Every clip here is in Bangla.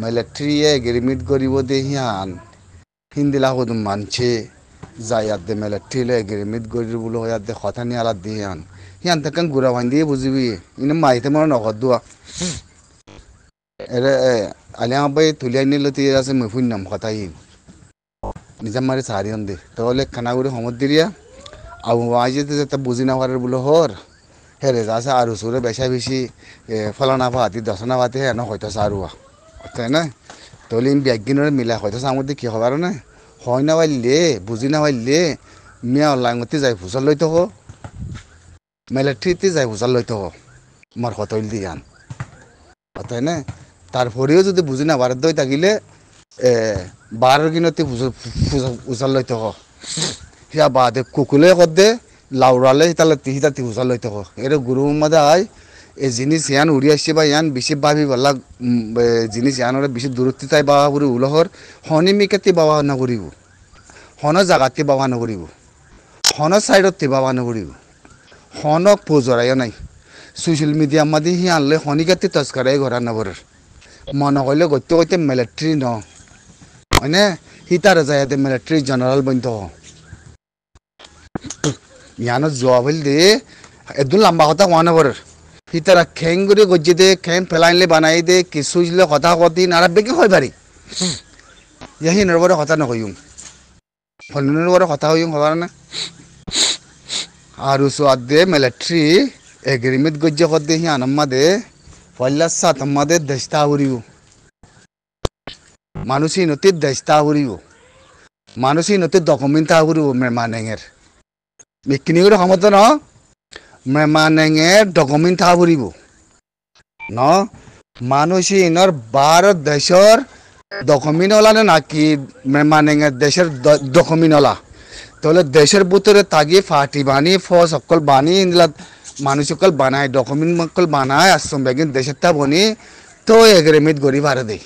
নইলে ট্রিয়ে এগ্রিমেন্ট করিব দে হিয়ান হিন্দিলা কদম মানছে যাই আর দে মেলে ট্রিলে এগ্রিমেন্ট করিব বলে হয়ে দে কথা নিয়ে আর দিয়ে হিয়ান হিয়ান তাকে গুড়া ভাইন দিয়ে বুঝিবি ইনে মাইতে মনে নগদ দোয়া এরে আলিয়া আব্বাই তুলিয়া নিলে তুই আছে মুফুন নাম কথা ই নিজাম মারি সারিয়ন দে তাহলে খানাগুড়ি সমত দিলিয়া আবু আজ তা বুঝি না পারে বলে হর হেরে যা আছে আর সুরে বেশা বেশি ফলানা ভাতি দশনা ভাতি হ্যাঁ হয়তো সারুয়া তাই না তাহলে ইন ব্যাগিনের মিলা হয়তো সামগ্রী কি হবার না হয় না হইলে বুঝি না হইলে মিয়া লাঙতি যাই ভুসাল লই তো মেলাট্রিতে যাই ভুসাল লই তো মার হতইল দি আন তাই না তারপরেও যদি বুঝি না বারদ থাকিলে বারোর কিনতে উজাল লই তো সিয়া বাদে কুকুলে কদ দে লাউরালে তাহলে তিহিতা উজাল লই তো এর গুরু মাদা আয় এই জিনিস ইয়ান উড়ি আসছে বা ইয়ান বেশি ভাবি বলা জিনিস ইয়ানরে বেশি দূরত্ব তাই বাবা করি উলহর হনে মেকাতে বাবা নকরিব হন জাগাতে বাবা নকরিব হন সাইডতে বাবা নকরিব হনক পোজরাইও নাই ছচিয়েল মিডিয়া মাদি হি আনলে হনিকাতে তস্করাই ঘরা নবরের মনে করলে গত্য গত্যে মিলিটারি ন হয়নে সি তার ইয়াতে মিলিটারি জেনেৰেল বন্ধ ইয়ানত যোৱা বুলি দে একদম লম্বা কথা হোৱা নবরের হিতারা খেং করে গজ্জি দে খেং ফেলাইনলে বানাই দে কিছু ইলে কথা কতি নারা বেগে হয় বাড়ি ইয়াহি নরবরে কথা নকইম ফলনের বরে কথা হইম হবার না আর উসু আদে মিলিটারি এগ্রিমেন্ট গজ্জে কর দে হি আনম্মা দে ফল্লা সাত আম্মা দে দেশতা উরিও মানুষই নতি দেশতা উরিও মানুষই নতি ডকুমেন্ট তা উরিও মেমানেঙ্গের মিকিনি করে ক্ষমতা না মেমানেঙে ডকুমেন্ট থাকা পড়ব ন মানুষ ইনর ভারত দেশের ডকুমেন্ট ওলা নাকি মেমানেঙের দেশের ডকুমেন্ট ওলা তাহলে দেশের ভিতরে তাগি ফাটি বানি ফস অকল বানি ইনলা মানুষ অকল বানায় ডকুমেন্ট অকল বানায় আশ্রম বেগিন দেশের তা বনি তো এগ্রিমেন্ট করি ভারে দেই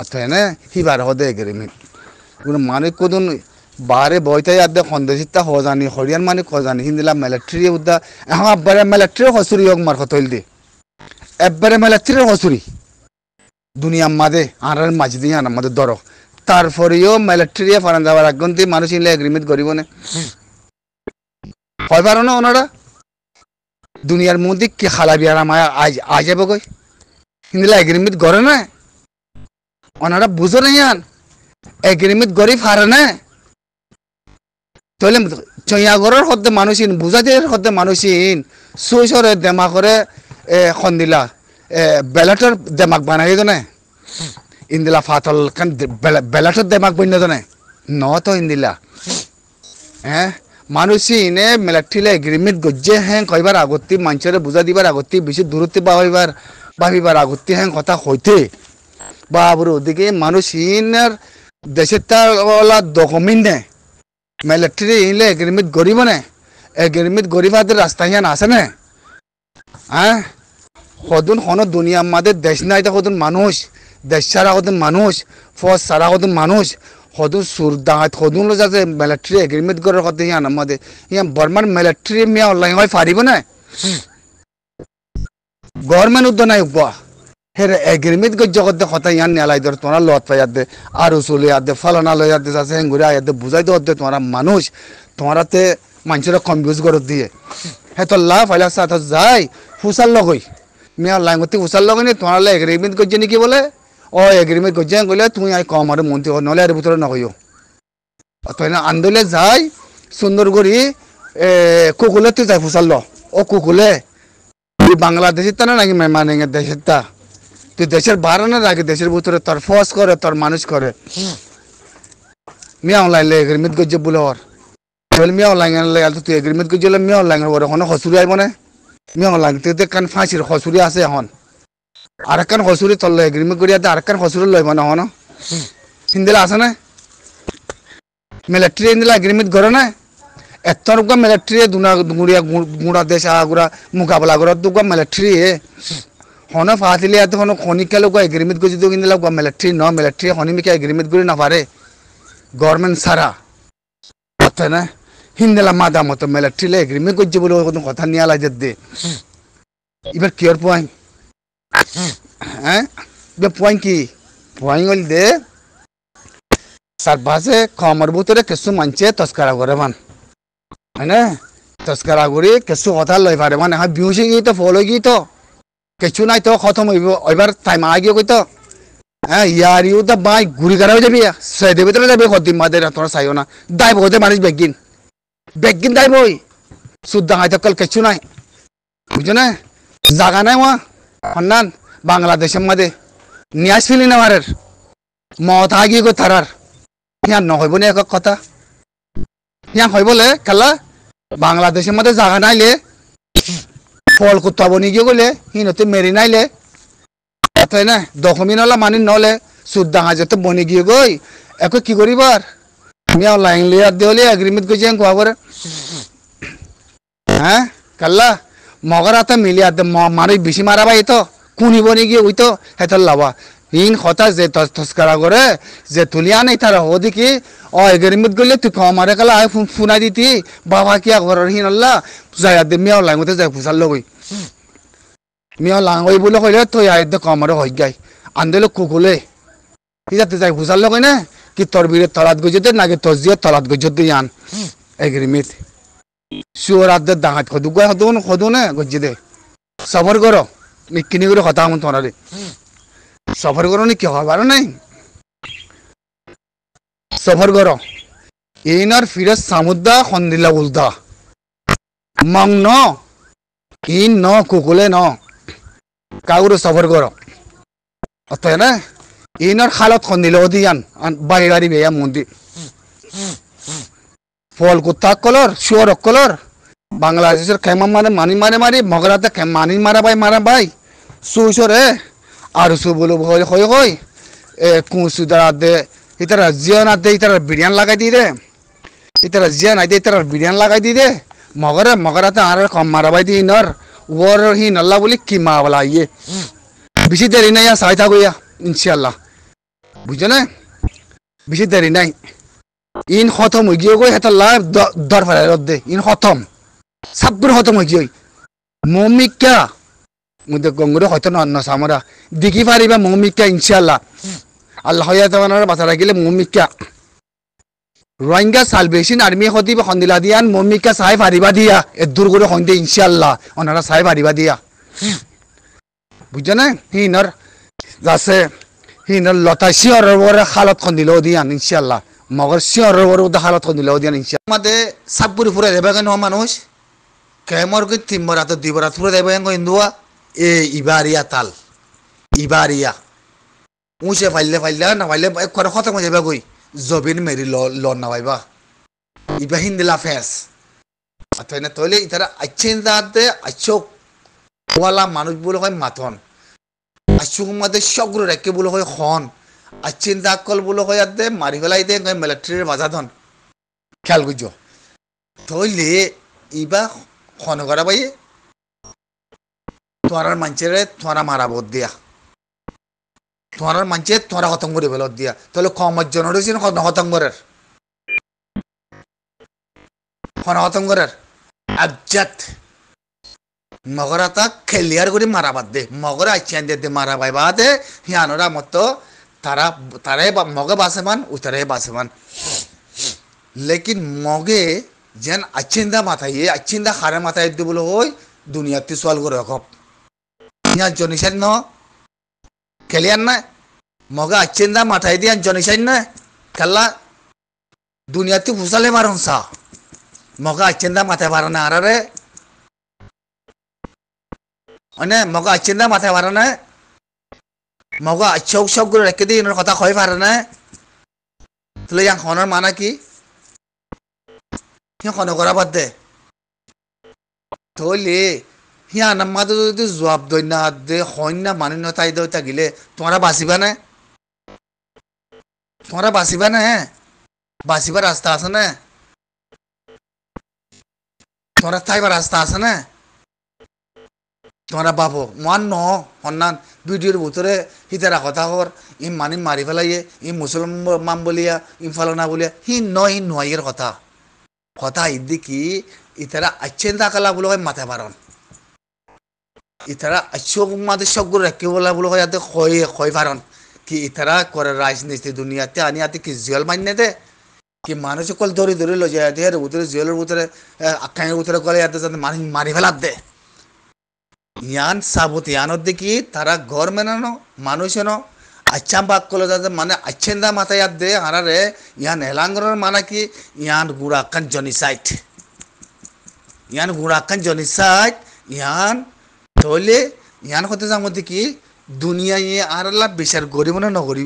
আচ্ছা এনে হি বার হদে এগ্রিমেন্ট মানুষ কোদন বারে বইতাই আদে খন্দেসিতা হজানি হরিয়ান মানে খজানি হিন্দিলা মিলিটারি উদ্দা এখন আব্বারে মিলিটারি হসুরি ইয়ক মার কতইল দে একবারে মিলিটারি হসুরি দুনিয়া মাদে আর মাঝে দিয়ে আর মাদে দর তারপরেও মিলিটারি ফারান্দাবার আগন্তি মানুষ ইনলে এগ্রিমেন্ট করিব না হয় পারো না ওনারা দুনিয়ার মধ্যে কি খালা বিয়ারা মায়া আজ আ যাবো কই হিন্দিলা এগ্রিমেন্ট করে না ওনারা বুঝো না ইয়ান এগ্রিমেন্ট গরিব ফারে না তাহলে চৈয়াগরের সদ্যে মানুষিন বুজাদির সদ্যে মানুষিন সুইসরে দেমাকরে খন্দিলা বেলাটর দেমাক বানাই দনে ইন্দিলা ফাতল খান বেলাটর দেমাক বন্য দনে ন তো ইন্দিলা হ্যাঁ মানুষিনে মেলাঠিলে এগ্রিমেন্ট গজ্জে হ্যাঁ কইবার আগত্তি মানুষের বুঝা দিবার আগত্তি বেশি দূরত্বে বা হইবার ভাবিবার আগত্তি হ্যাঁ কথা হইতে বাবুর ওদিকে মানুষিনের দেশের তার ডকুমেন্ট নেয় মিলিটারি ইনলে এগ্রিমেন্ট করিব না এগ্রিমেন্ট করিবাদের রাস্তা হিয়ান আছে না হ্যাঁ সদন হন দুনিয়া মাদের দেশ নাই তো সদন মানুষ দেশ ছাড়া সদন মানুষ ফৌজ ছাড়া সদন মানুষ সদন সুর দাঁত সদন যাতে মিলিটারি এগ্রিমেন্ট করার কথা হিয়ান আমাদের হিয়ান বর্মার মিলিটারি মিয়া অনলাইন হয় পারিব না গভর্নমেন্ট উদ্যোগ নাই উপ হের এগ্রিমেন্ট গজ্য করতে হতা ইয়ান নেলাই ধর তোমার লত পাইয়া দে আর চলে আদে ফলানা লইয়া দে আছে হেঙ্গুরে আয়া দে বুঝাই দে দে তোমারা মানুষ তোমারাতে মানুষেরা কনফিউজ করে দিয়ে হে তো লাভ ফাইলা সাথ যাই ফুসার লগই মেয়া লাইগতি ফুসার লগই নি তোমার এগ্রিমেন্ট করছে নাকি বলে ও এগ্রিমেন্ট করছে কইলে তুই আই কম আর মন্ত্রী নলে আর ভিতরে নহইও তাই না আন্দোলে যাই সুন্দর করি কুকুলে তুই যাই ফুসার ল ও কুকুলে বাংলাদেশের তা না নাকি মানে দেশের তা তুই দেশের বাড়ানোর আগে দেশের ভিতরে তোর ফস করে তোর মানুষ করে মিয়াও লাইন লাগে এগ্রিমেন্ট করছে বলে ওর বলে মিয়াও লাইন লাগে তুই এগ্রিমেন্ট করছি বলে মিয়াও লাইন ওর এখন হসুরি আইব না মিয়াও লাইন তুই দেখ কান ফাঁসির হসুরি আছে এখন আর একখান হসুরি তোর এগ্রিমেন্ট করিয়া আর একখান হসুরি লইব না হন হিন্দিলা আছে না মিলিটারি হিন্দিলা এগ্রিমেন্ট করে না এত রকম মিলিটারি দুনা গুড়িয়া গুড়া দেশ আগুড়া মোকাবিলা করার দুগা মিলিটারি होना फासिले आते होनो खोनिकलोग एग्रीमेंट गुजि दो गिनला गो मिलिट्री नॉन मिलिट्री में क्या एग्रीमेंट गुरि ना फारे गवर्नमेंट सारा पता ना हिंदला मादा मत मिलिट्री ले एग्रीमेंट गुजि बोलो कथा नियाला जद्दे इबर पॉइंट हैं बे पॉइंट की पॉइंट दे সারভাসে খমর ভিতরে কিছু মানছে কিছু নাই তো খতম হইব এবার টাইম আগে গিয়ে কইতো হ্যাঁ ইয়ারিও তো বাই ঘুরি গাড়া হয়ে যাবি সেদে ভিতরে যাবি কদিন মাদের তোরা চাইও না দাইব হতে মানুষ বেগিন বেগিন দাইব ওই শুদ্ধ হাই থাকল কিছু নাই বুঝছো না জাগা নাই মা হন্নান বাংলাদেশের মাদে নিয়ে ফিলি না মারের মত আগিয়ে গো তারার ইয়ার নহইব না এক কথা ইয়ার হইবলে খেলা বাংলাদেশের মধ্যে জাগা নাইলে ফল করতে হবো নিজে গেলে হিনতে মেরি নাইলে তাই না দশমিন হলা মানি নলে সুদ্দা হাজার তো বনি গিয়ে গই একো কি করিবার আমি আর লাইন লিয়ার দেওয়ালে এগ্রিমেন্ট করছি কোয়া করে হ্যাঁ কাল্লা মগর হাতে মিলিয়ার দে মারি বেশি মারাবা এই তো কুনিবনি গিয়ে ওই তো হেতল লাবা ইন কথা যে তস্করা করে যে তুলিয়া নেই তারা হো দেখি অ এগেরিমত গেলে তুই কমারে কালা আয় ফুনা দিতি বাবা কিয়া ঘরের হিন আল্লাহ যায় মেয়াও লাঙতে যায় ফুসার লগই মেয়াও লাঙই বলে কইলে তুই আয় দে কমারে হই গাই আন্দোলন কুকুলে ইজাতে যাই ফুসার লগই না কি তোর বিড়ে তলাত গজতে নাকি তোর জিয়ে তলাত গজতে আন এগেরিমিত শিৱৰাত্ৰি ডাঙাত সদু গৈ সদো সদো নে গজি দে চাবৰ কৰ মিকিনি কৰি সদায় মোৰ তোমাৰ সফর করি কে হবার নাই সফর কর এইনার ফিরে সামুদা সন্দিলা উল্টা মং ন ইন ন কুকুলে ন কাউর সফর কর অতএব না ইনার খালত খন্দিলে অধিয়ান বাড়ি বাড়ি বেয়া মন্দির ফল কুত্তাক কলর শুয়ার কলর বাংলাদেশের খেমা মানে মানি মারে মারি মগরাতে মানি মারা বাই মারা বাই সুসরে আর বলো হয় হয় হয় এ কুঁচু দাঁড়া দে ইতারা জিয়া না দে ইতারা বিরিয়ান লাগাই দিই রে ইতারা জিয়া না দে ইতারা বিরিয়ান লাগাই দিই রে মগরে মগরাতে আর কম মারাবাই দিই নর ওর হি নল্লা বলি কি মা বলা ইয়ে বেশি দেরি নাই সাই থাকো ইয়া ইনশাল্লাহ বুঝছো না বেশি দেরি নাই ইন খতম হয়ে গিয়ে গো হেতার লাভ দরফার দে ইন খতম সাব্বুর খতম হয়ে গিয়ে মমিকা মধ্যে গঙ্গুরে হয়তো অন্য সামরা দেখি পারিবা মমিকা ইনশাল্লাহ আল্লাহ ইয়াতাবানার বাসা রাখিলে মৌমিকা রোহিঙ্গা সালভেশন আর্মি হদিবে সন্দিলা দিয়ান মৌমিকা চাই হারিবা দিয়া এ করে সন্দে ইনশাল্লাহ অনারা চাই হারিবা দিয়া বুঝছ না হিনর যাচ্ছে হিনর লতা শিয়র খালত খন্দিল দিয়ান ইনশাল্লাহ মগর শিয়র হালত খন্দিল দিয়ান ইনশাল্লাহ মাতে সাপুরি ফুরে দেবে কেন মানুষ কেমর কি তিম্বরাত দিবরাত ফুরে দেবে হিন্দুয়া এ ইবারিয়া তাল ইবারিয়া উঁচে ফাইলে ফাইলে না ফাইলে করে খতম হয়ে যাবে গই জবিন মেরি ল না পাইবা ইবা হিন্দিলা ফেস আতনে তলে ইতারা আচ্ছেন দাতে আচ্ছক ওয়ালা মানুষ বলে হয় মাথন আচ্ছুক মাদে সগ্র রেখে বলে হয় খন আচ্ছেন দা কল বলে হয় আদে মারি ফেলাই দে মিলিটারির বাজাধন খেয়াল করছ তইলে ইবা খন করা পাইয়ে তোরার মানুষের তোরা মারা বোধ দিয়া তোরার মানুষের তোরা খতম করে ফেলত দিয়া তাহলে কমর জন রয়েছে না হতং করার হতং করার আবজাত মগরা তা খেলিয়ার করে মারা বাদ দে মগরা আচ্ছান দিয়ে মারা বাই বা দে হিয়ানোরা মত তারা তারাই মগে বাসেমান উতারে বাসেমান লেকিন মগে যেন আচ্ছিন্দা মাথায় আচ্ছিন্দা হারে মাথায় দিবলে ওই দুনিয়াতে সল করে রকম nya joni sen no kalian na moga achinda mathai dian joni sen na kala dunia ti fusale maron sa moga achinda mathai barana arare অনে মগ আচ্ছিন্দা মাথায় পারে না মগ চোখ সবগুলো রেখে দিয়ে ইনোর কথা কই পারে না তাহলে ইয়াং হনর মানা কি হন করা বাদ দে তাহলে হিয়া মাদ যদি জবাব দৈন্যা হাত দে সৈন্যা মানি নতাই দৈ থাকিলে তোমরা বাঁচিবা নে তোমরা বাঁচিবা নে বাঁচিবার রাস্তা আছে নে তোমরা থাইবার রাস্তা আছে নে তোমরা বাপ মান ন সন্ধান ভিডিওর ভিতরে হিতারা কথা কর ই মানি মারি পেলাইয়ে ই মুসলমান বলিয়া ইম ফালনা বলিয়া হি ন ই নোয়াইয়ের কথা কথা ইদি কি ইতারা আচ্ছেন্দা কালা বলে মাথা পারণ ইতারা আচ্ছা মাদের সবগুলো কেবল বলে হয় ইয়াতে খয়ে খয় পারন কি ইতারা করে রাজনীতি দুনিয়াতে আনি ইয়াতে কি জেল মান্য দে কি মানুষ সকল ধরে ধরে লো যায় দিয়ে উতরে জেলের উতরে আকাঙ্ক্ষার উতরে গলে ইয়াতে যাতে মানুষ মারি ফেলার দে ইয়ান সাবুত ইয়ানোর দেখি তারা ঘর মেনানো মানুষ এনো আচ্ছা বাক করলে যাতে মানে আচ্ছেন্দা মাথায় ইয়াত দে হারারে ইয়ান এলাঙ্গর মানে কি ইয়ান গুড়া কান জনিসাইট ইয়ান গুড়া কান জনিসাইট ইয়ান তাহলে হলে ইয়ান হতে যাম কি দুনিয়ায় আর আল্লাহ বিচার গরিব না নগরিব